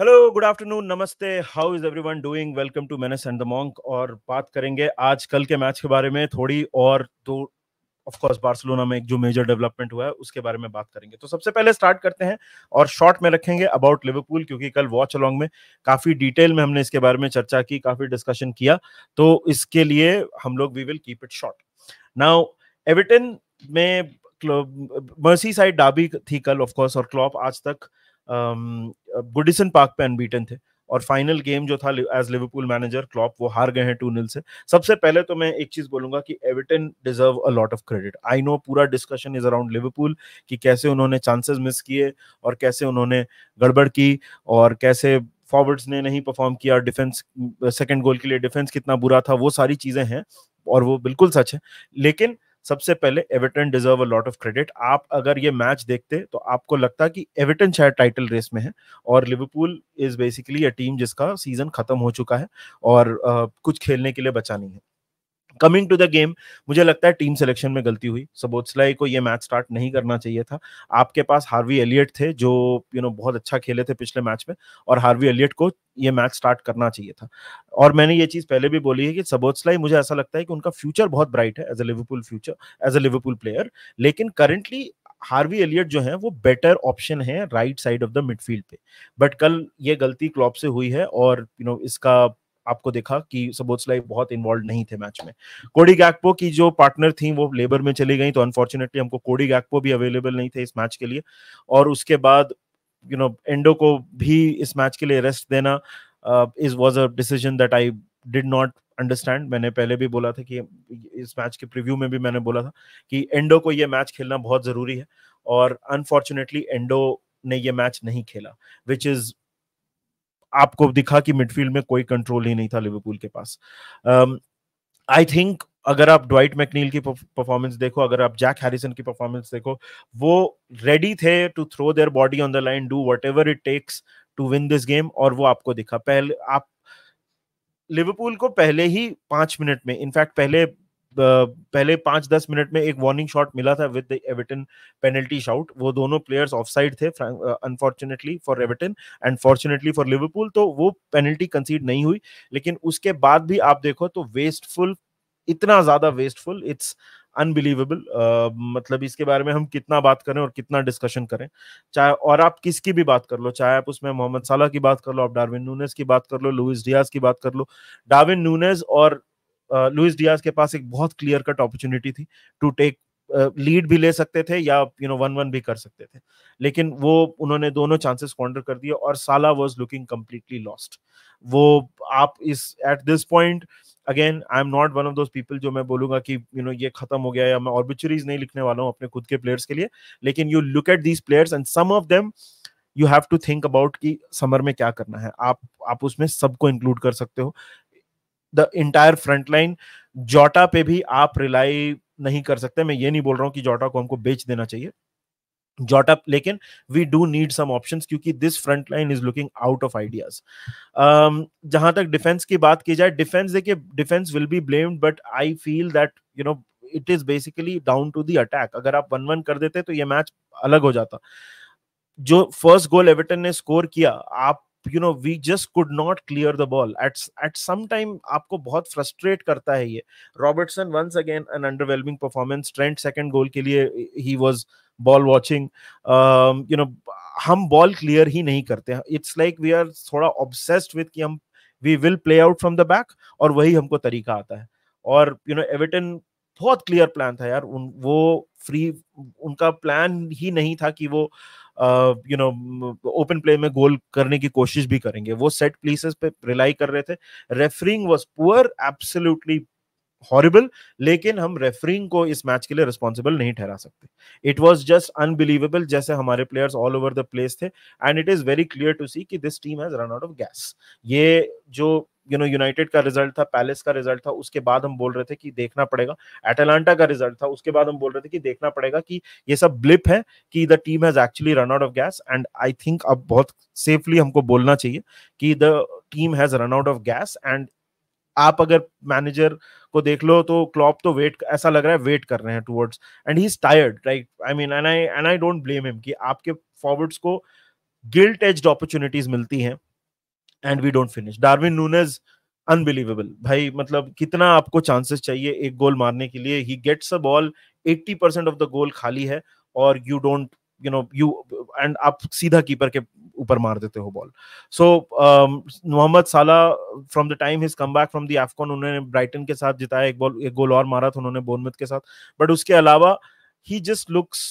hello good afternoon नमस्ते how is everyone doing welcome to menace and the monk और बात करेंगे आज कल के मैच के बारे में थोड़ी और दो ऑफ कोर्स बार्सिलोना में एक जो मेजर डेवलपमेंट हुआ है उसके बारे में बात करेंगे तो सबसे पहले स्टार्ट करते हैं और शॉर्ट में रखेंगे अबाउट लिवरपूल क्योंकि कल वॉच अलॉन्ग में काफी डिटेल में हमने इसके बारे में चर्चा की काफी डिस्कशन किया तो इसके लिए हम लोग we will keep it short now Everton में मर्सी साइड डाबी थी कल ऑफ कोर्स और क्लॉप आज तक गुडिसन पार्क पे अनबीटन थे और फाइनल गेम जो था एज लिवरपूल मैनेजर क्लॉप वो हार गए हैं टू नील से सबसे पहले तो मैं एक चीज बोलूंगा कि Everton deserve a lot of credit I know पूरा डिस्कशन इज अराउंड लिवरपूल कि कैसे उन्होंने चांसेस मिस किए और कैसे उन्होंने गड़बड़ की और कैसे फॉरवर्ड्स ने नहीं परफॉर्म किया डिफेंस सेकेंड गोल के लिए डिफेंस कितना बुरा था वो सारी चीजें हैं और वो बिल्कुल सच है लेकिन सबसे पहले Everton deserve a lot of credit आप अगर ये मैच देखते तो आपको लगता कि एवर्टन शायद टाइटल रेस में है और Liverpool is basically a team जिसका सीजन खत्म हो चुका है और आ, कुछ खेलने के लिए बचा नहीं है कमिंग टू द गेम मुझे लगता है टीम सिलेक्शन में गलती हुई सबोत्सलाई को ये मैच स्टार्ट नहीं करना चाहिए था आपके पास हार्वी एलियट थे जो यू you नो know, बहुत अच्छा खेले थे पिछले मैच में और हार्वी एलियट को ये मैच स्टार्ट करना चाहिए था और मैंने ये चीज़ पहले भी बोली है कि सबोत्सलाई मुझे ऐसा लगता है कि उनका फ्यूचर बहुत ब्राइट है as a Liverpool future as a Liverpool player लेकिन करेंटली हार्वी एलियट जो है वो बेटर ऑप्शन है right side of the midfield पे बट कल ये गलती क्लॉप से हुई है और यू you नो know, इसका आपको देखा कि सबोत्सलाई बहुत इन्वॉल्व नहीं थे मैच में कोडी गैकपो की जो पार्टनर थी वो लेबर में चली गई तो अनफॉर्चुनेटली हमको कोडी गैकपो भी अवेलेबल नहीं थे इस मैच के लिए और उसके बाद यू नो एंडो को भी इस मैच के लिए रेस्ट देना is was a decision that I did not understand मैंने पहले भी बोला था कि इस मैच के प्रीव्यू में भी मैंने बोला था कि एंडो को ये मैच खेलना बहुत ज़रूरी है और अनफॉर्चुनेटली एंडो ने ये मैच नहीं खेला विच इज़ आपको दिखा कि मिडफील्ड में कोई कंट्रोल ही नहीं था लिवरपूल के पास आई um, थिंक अगर आप ड्वाइट मैकनील की परफॉर्मेंस देखो अगर आप जैक हैरिसन की परफॉर्मेंस देखो वो रेडी थे to throw their body on the line do whatever it takes to win this game और वो आपको दिखा पहले आप लिवरपूल को पहले ही पांच मिनट में इनफैक्ट पहले पहले पांच दस मिनट में एक वार्निंग शॉट मिला था विद एविटन पेनल्टी शाउट वो दोनों प्लेयर्स ऑफ साइड थे unfortunately for Everton and fortunately for Liverpool तो वो पेनल्टी कंसीड नहीं हुई लेकिन उसके बाद भी आप देखो तो वेस्टफुल इतना ज्यादा वेस्टफुल इट्स अनबिलीवेबल uh, मतलब इसके बारे में हम कितना बात करें और कितना डिस्कशन करें चाहे और आप किसकी भी बात कर लो चाहे आप उसमें मोहम्मद साला की बात कर लो आप डार्विन नूनेस की बात कर लो लुइस डियाज की बात कर लो डार्विन नूनेस और लुइस डियाज के पास एक बहुत clear cut opportunity to take टेक लीड भी ले सकते थे या यू नो वन वन भी कर सकते थे लेकिन वो उन्होंने दोनों चांसेस स्क्वांडर कर दिए और साला वाज लुकिंग कंप्लीटली लॉस्ट वो आप इस at this point again I am not one of those people जो मैं बोलूंगा कि यू you नो know, ये खत्म हो गया या मैं ऑर्बिचुरीज नहीं लिखने वाला हूँ अपने खुद के प्लेयर्स के लिए लेकिन you look at these players and some of them you have to think about कि समर में क्या करना है आप आप उसमें सबको इंक्लूड कर सकते हो द इंटायर फ्रंट लाइन जोटा पे भी आप रिलाई नहीं कर सकते मैं ये नहीं बोल रहा हूँ कि जोटा को हमको बेच देना चाहिए जोटा लेकिन we do need some options क्योंकि this front line is looking out of ideas जहां तक डिफेंस की बात की जाए डिफेंस देखिए defence will be blamed but I feel that you know it is basically down to the attack अगर आप वन वन कर देते तो ये मैच अलग हो जाता जो फर्स्ट गोल एवर्टन ने स्कोर किया आप you know we just could not clear the ball at at some time आपको बहुत फ्रस्ट्रेट करता है ये Robertson once again an underwhelming performance trend second goal के लिए ही was ball watching you know हम बॉल क्लियर ही नहीं करते इट्स लाइक वी आर थोड़ा ऑब्सेस्ड विद कि हम we will play out from the back और वही हमको तरीका आता है और यू नो एविटन बहुत क्लियर प्लान था यार उन वो फ्री उनका प्लान ही नहीं था कि वो यू नो ओपन प्ले में गोल करने की कोशिश भी करेंगे वो सेट प्लेसेस पे रिलाई कर रहे थे refereeing was poor absolutely horrible लेकिन हम रेफरिंग को इस मैच के लिए रिस्पॉन्सिबल नहीं ठहरा सकते इट वॉज जस्ट अनबिलीवेबल जैसे हमारे players all over the place थे and it is very clear to see कि this team has run out of gas ये जो यू नो यूनाइटेड का रिजल्ट था पैलेस का रिजल्ट था उसके बाद हम बोल रहे थे कि देखना पड़ेगा एटलांटा का रिजल्ट था उसके बाद हम बोल रहे थे कि देखना पड़ेगा कि ये सब ब्लिप है कि the team has actually run out of gas and I think अब बहुत सेफली हमको बोलना चाहिए कि the team has run out of gas and आप अगर मैनेजर को देख लो तो क्लॉप तो वेट ऐसा लग रहा है वेट कर रहे हैं towards and he is tired right I mean and I and I don't blame him कि आपके फॉरवर्ड्स को गिल्ट एज्ड अपॉर्चुनिटीज मिलती हैं and we don't finish Darwin Nunez unbelievable भाई मतलब कितना आपको चांसेस चाहिए एक गोल मारने के लिए he gets a ball 80 percent of the goal खाली है और you don't you know you and आप सीधा कीपर के ऊपर मार देते हो ball so Mohamed Salah from the time his come back from the AFCON उन्होंने ब्राइटन के साथ जिताया एक बॉल एक गोल और मारा था उन्होंने बोनमत के साथ बट उसके अलावा he just looks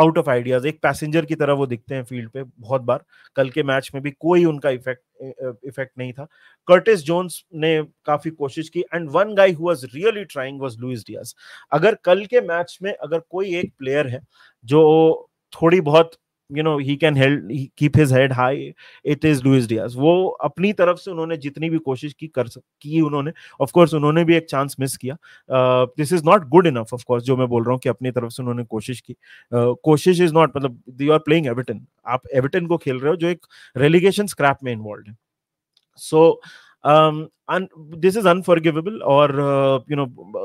out of ideas एक पैसेंजर की तरह वो दिखते हैं फील्ड पे बहुत बार कल के मैच में भी कोई उनका इफेक्ट इफेक्ट नहीं था कर्टिस जोन्स ने काफी कोशिश की and one guy who was really trying was Luis Diaz अगर कल के मैच में अगर कोई एक प्लेयर है जो थोड़ी बहुत you know he can held keep his head high it is Luis Diaz वो अपनी तरफ से उन्होंने जितनी भी कोशिश की कर की उन्होंने ऑफ कोर्स उन्होंने भी एक चांस मिस किया this is not good enough of course जो मैं बोल रहा हूँ कि अपनी तरफ से उन्होंने कोशिश की uh, कोशिश इज नॉट मतलब यू आर प्लेइंग एविटन आप एविटन को खेल रहे हो जो एक रेलीगेशन स्क्रैप में इन्वॉल्व है so so, um and this is unforgivable or uh, you know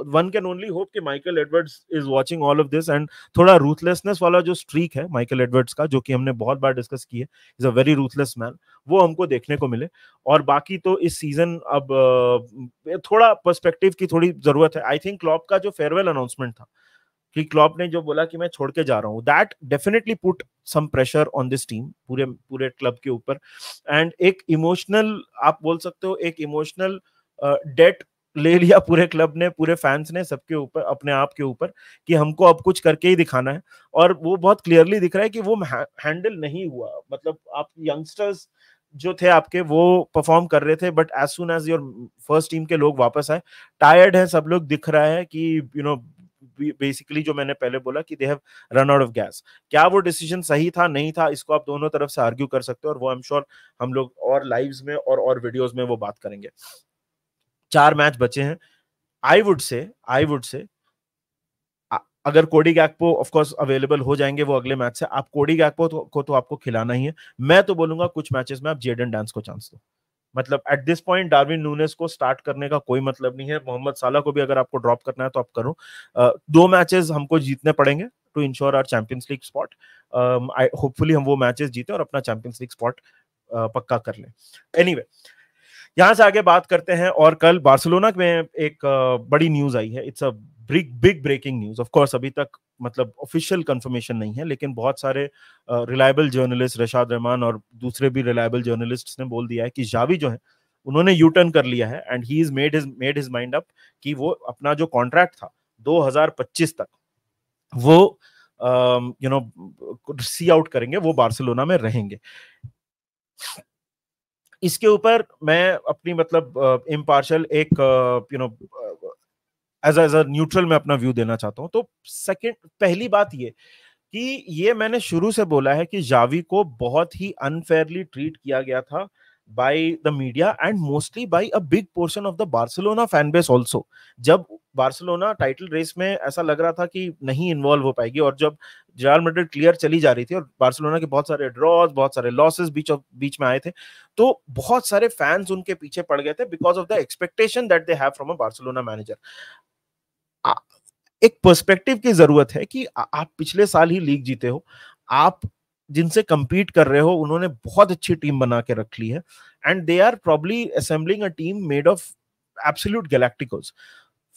one can only hope कि Michael Edwards is watching all of this and थोड़ा रूथलेसनेस वाला जो स्ट्रीक है माइकल एडवर्ड्स का जो कि हमने बहुत बार डिस्कस की है is a very ruthless man वो हमको देखने को मिले और बाकी तो इस सीजन अब uh, थोड़ा पर्सपेक्टिव की थोड़ी जरूरत है आई थिंक क्लॉप का जो फेयरवेल अनाउंसमेंट था कि क्लॉप ने जो बोला कि मैं छोड़ के जा रहा हूँ that definitely put some pressure on this team पूरे पूरे क्लब के ऊपर एंड एक इमोशनल आप बोल सकते हो एक इमोशनल डेट ले लिया पूरे क्लब ने पूरे फैंस ने सबके ऊपर अपने आप के ऊपर कि हमको अब कुछ करके ही दिखाना है और वो बहुत क्लियरली दिख रहा है कि वो हैंडल नहीं हुआ मतलब आप यंगस्टर्स जो थे आपके वो परफॉर्म कर रहे थे but as soon as your first team के लोग वापस आए टायर्ड है सब लोग दिख रहा है कि you you know know, basically जो मैंने पहले बोला कि they have run out of gas क्या वो डिसीजन सही था नहीं था इसको आप दोनों तरफ से आर्ग्यू कर सकते हो और वो आई एम श्योर हम लोग और लाइव में और और वीडियोज में वो बात करेंगे चार मैच बचे हैं I would say I would say अगर कोडी गैकपो ऑफकोर्स अवेलेबल हो जाएंगे वो अगले मैच से आप कोडी गैकपो तो, को तो आपको खिलाना ही है मैं तो बोलूंगा कुछ मैचेस में आप जेडन डांस को चांस दो मतलब at this point Darwin Nunez को स्टार्ट करने का कोई मतलब नहीं है मोहम्मद साला को भी अगर आपको ड्रॉप करना है तो आप करो uh, दो मैचेस हमको जीतने पड़ेंगे to ensure our Champions League spot hopefully हम वो मैचेस जीते और अपना चैंपियंस लीग स्पॉट पक्का कर लें एनी anyway, यहाँ से आगे बात करते हैं और कल बार्सिलोना में एक बड़ी न्यूज आई है it's a big big breaking news of course अभी तक मतलब ऑफिशियल कंफर्मेशन नहीं है लेकिन बहुत सारे रिलायबल जर्नलिस्ट रशाद रहमान और दूसरे भी रिलायबल जर्नलिस्ट ने बोल दिया है कि जावी जो है उन्होंने यू टर्न कर लिया है and he is made his made his mind up कि वो अपना जो कॉन्ट्रैक्ट था 2025 तक वो यू नो सी आउट करेंगे वो बार्सिलोना में रहेंगे इसके ऊपर मैं अपनी मतलब इम्पार्शल एक you know as as a neutral मैं अपना व्यू देना चाहता हूँ तो सेकेंड पहली बात ये कि ये मैंने शुरू से बोला है कि जावी को बहुत ही अनफेयरली ट्रीट किया गया था by the media and mostly by a big portion of the Barcelona fan base also जब बार्सिलोना टाइटल रेस में ऐसा लग रहा था कि नहीं इन्वॉल्व हो पाएगी और जब जयाल मेडल क्लियर चली जा रही थी और बार्सिलोना के बहुत सारे ड्रॉज बहुत सारे लॉसेस बीच ऑफ बीच में आए थे तो बहुत सारे फैंस उनके पीछे पड़ गए थे because of the expectation that they have from a Barcelona manager एक पर्सपेक्टिव की जरूरत है कि आप पिछले साल ही लीग जीते हो आप जिनसे कंपीट कर रहे हो उन्होंने बहुत अच्छी टीम बना के रख ली है and they are probably assembling a team made of absolute galacticals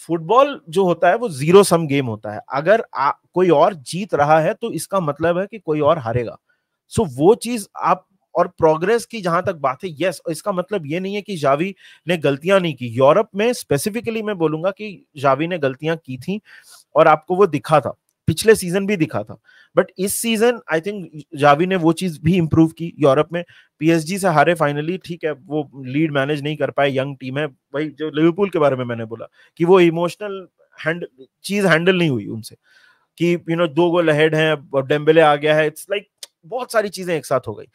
football जो होता है वो जीरो सम गेम होता है अगर आ, कोई और जीत रहा है तो इसका मतलब है कि कोई और हारेगा सो so, वो चीज आप और प्रोग्रेस की जहां तक बात है यस इसका मतलब ये नहीं है कि जावी ने गलतियां नहीं की यूरोप में स्पेसिफिकली मैं बोलूंगा कि जावी ने गलतियां की थी और आपको वो दिखा था पिछले सीजन भी दिखा था बट इस सीजन आई थिंक जावी ने वो चीज भी इंप्रूव की यूरोप में पीएसजी से हारे फाइनली ठीक है वो लीड मैनेज नहीं कर पाए यंग टीम है वही जो लिवरपूल के बारे में मैंने बोला कि वो इमोशनल हैंड चीज हैंडल नहीं हुई उनसे कि यू you नो know, दो गोल हेड हैं डेम्बेले आ गया है इट्स लाइक like, बहुत सारी चीजें एक साथ हो गई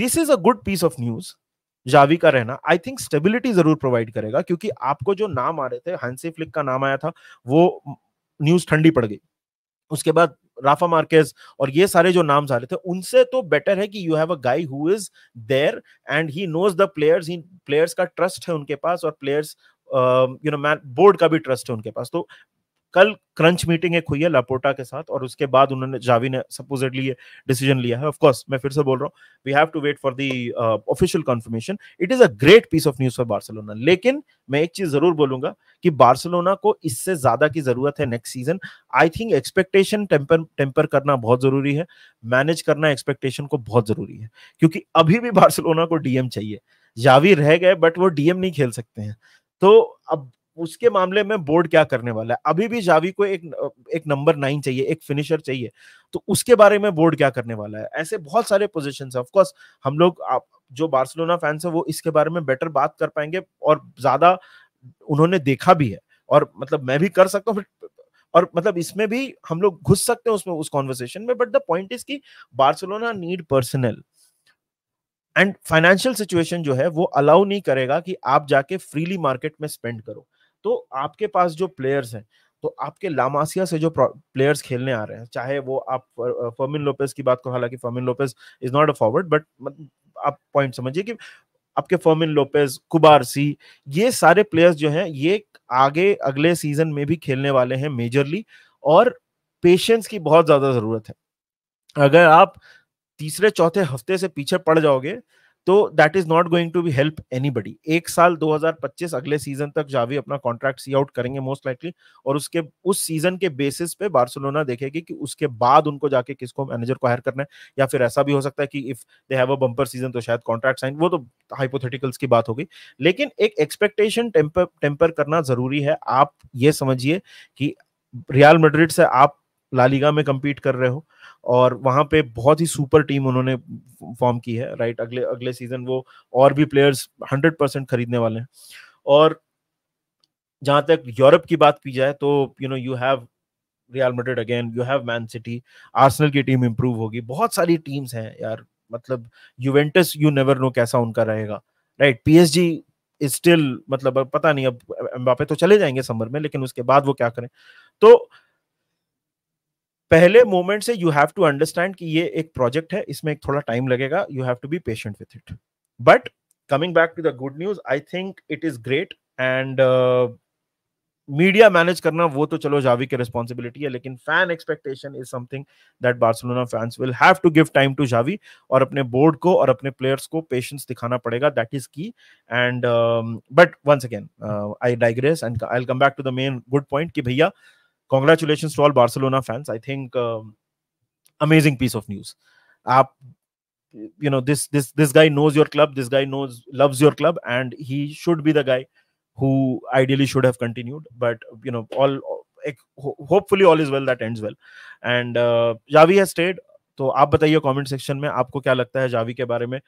this is a good piece of news Xavi का रहना आई थिंक स्टेबिलिटी जरूर प्रोवाइड करेगा क्योंकि आपको जो नाम आ रहे थे हंसी फ्लिक का नाम आया था वो न्यूज ठंडी पड़ गई उसके बाद राफा मार्केज और ये सारे जो नाम आ रहे थे उनसे तो बेटर है कि you have a guy who is there and he knows the players he players का ट्रस्ट है उनके पास और players you know man board का भी ट्रस्ट है उनके पास तो कल क्रंच मीटिंग एक हुई है लापोटा के साथ और उसके बाद उन्होंने जावी ने सपोजिटली ये डिसीजन लिया है ऑफकोर्स मैं फिर से बोल रहा हूँ we have to wait for the official confirmation it is a great piece of news for Barcelona लेकिन मैं एक चीज जरूर बोलूंगा कि बार्सिलोना को इससे ज्यादा की जरूरत है next season I think expectation temper temper करना बहुत जरूरी है मैनेज करना एक्सपेक्टेशन को बहुत जरूरी है क्योंकि अभी भी बार्सिलोना को डीएम चाहिए जावी रह गए बट वो डीएम नहीं खेल सकते हैं तो अब उसके मामले में बोर्ड क्या करने वाला है अभी भी जावी को एक एक नंबर नाइन चाहिए एक फिनिशर चाहिए तो उसके बारे में बोर्ड क्या करने वाला है ऐसे बहुत सारे पोजिशन है ऑफकोर्स हम लोग जो बार्सिलोना फैंस है वो इसके बारे में बेटर बात कर पाएंगे और ज्यादा उन्होंने देखा भी है और मतलब मैं भी कर सकता हूँ और मतलब इसमें भी हम लोग घुस सकते हैं उसमें उस कॉन्वर्सेशन में बट द पॉइंट इज की Barcelona need personal and financial situation जो है वो अलाउ नहीं करेगा कि आप जाके फ्रीली मार्केट में स्पेंड करो तो आपके पास जो प्लेयर्स हैं तो आपके लामासिया से जो प्लेयर्स खेलने आ रहे हैं चाहे वो आप फर्मिन लोपेज की बात करो हालांकि Fermin Lopez is not a forward but आप पॉइंट समझिए कि आपके फर्मिन लोपेज कुबारसी ये सारे प्लेयर्स जो हैं ये आगे अगले सीजन में भी खेलने वाले हैं मेजरली और पेशेंस की बहुत ज्यादा जरूरत है अगर आप तीसरे चौथे हफ्ते से पीछे पड़ जाओगे तो that is not going to be help anybody एक साल 2025 अगले सीजन तक जावी अपना कॉन्ट्रैक्ट सी आउट करेंगे मोस्ट लाइकली और उसके उस सीजन के बेसिस पे बार्सिलोना देखेगी कि उसके बाद उनको जाके किसको मैनेजर को हायर करना है या फिर ऐसा भी हो सकता है कि if they have a bumper season तो शायद कॉन्ट्रैक्ट साइन वो तो हाइपोथेटिकल्स की बात होगी लेकिन एक एक्सपेक्टेशन टेम्पर टेम्पर करना जरूरी है आप ये समझिए कि रियाल मड्रिड से आप लालिगा में कम्पीट कर रहे हो और वहां पे बहुत ही सुपर टीम उन्होंने फॉर्म की है राइट अगले अगले सीजन वो और भी प्लेयर्स हंड्रेड परसेंट खरीदने वाले हैं और जहां तक यूरोप की बात की जाए तो you know you have Real Madrid again you have Man City Arsenal की टीम इंप्रूव होगी बहुत सारी टीम्स हैं यार मतलब यूवेंटस यू नेवर नो कैसा उनका रहेगा राइट पीएसजी इज स्टिल मतलब पता नहीं अब एम्बापे तो चले जाएंगे समर में लेकिन उसके बाद वो क्या करें तो पहले मोमेंट से यू हैव टू अंडरस्टैंड कि ये एक प्रोजेक्ट है इसमें एक थोड़ा टाइम लगेगा you have to be patient with it but coming back to the good news I think it is great and media manage करना वो तो चलो जावी की रिस्पॉन्सिबिलिटी है लेकिन fan expectation is something that Barcelona fans will have to give time to Xavi और अपने board को और अपने प्लेयर्स को पेशेंस दिखाना पड़ेगा that is key and but once again I digress and I come back to the main good point कि भैया uh, congratulation to all Barcelona fans I think amazing piece of news आप you know this this this guy knows your club this guy knows love your club and he should be the guy who ideally should have continued but you know all एक hopefully all is well that and well and Xavi has stayed तो आप बताइए comment section में आपको क्या लगता है Xavi के बारे में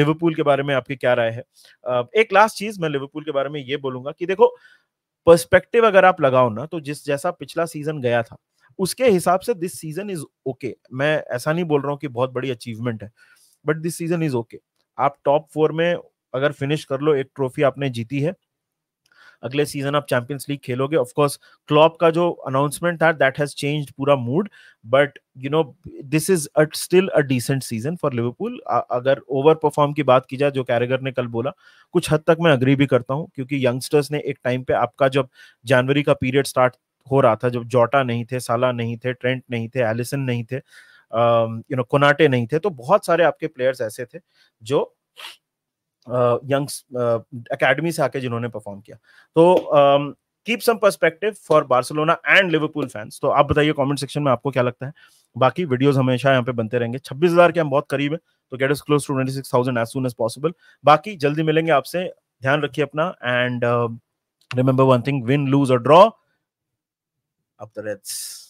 लिवरपूल के बारे में आपकी क्या राय है एक लास्ट चीज मैं लिवरपूल के बारे में ये बोलूंगा कि देखो पर्सपेक्टिव अगर आप लगाओ ना तो जिस जैसा पिछला सीजन गया था उसके हिसाब से दिस सीजन इज ओके मैं ऐसा नहीं बोल रहा हूँ कि बहुत बड़ी अचीवमेंट है but this season is okay आप टॉप फोर में अगर फिनिश कर लो एक ट्रॉफी आपने जीती है अगले सीजन आप चैंपियंस लीग खेलोगे ऑफकोर्स क्लॉप का जो अनाउंसमेंट था दैट हैज चेंज पूरा mood but you know this is still a decent season for Liverpool अगर ओवर परफॉर्म की बात की जाए जो कैरेगर ने कल बोला कुछ हद तक मैं अग्री भी करता हूँ क्योंकि यंगस्टर्स ने एक टाइम पे आपका जब जनवरी का पीरियड स्टार्ट हो रहा था जब जोटा नहीं थे साला नहीं थे ट्रेंट नहीं थे एलिसन नहीं थे यू नो कोनाटे नहीं थे तो बहुत सारे आपके प्लेयर्स ऐसे थे जो यंग अकेडमी से आके जिन्होंने परफॉर्म किया तो keep some perspective for Barcelona and Liverpool fans तो आप बताइए कमेंट सेक्शन में आपको क्या लगता है बाकी वीडियोस हमेशा यहाँ पे बनते रहेंगे हजार के हम बहुत करीब है तो get is close to twenty six thousand as soon as possible बाकी जल्दी मिलेंगे आपसे ध्यान रखिए अपना and remember one thing win lose और ड्रॉ अब द रेड्स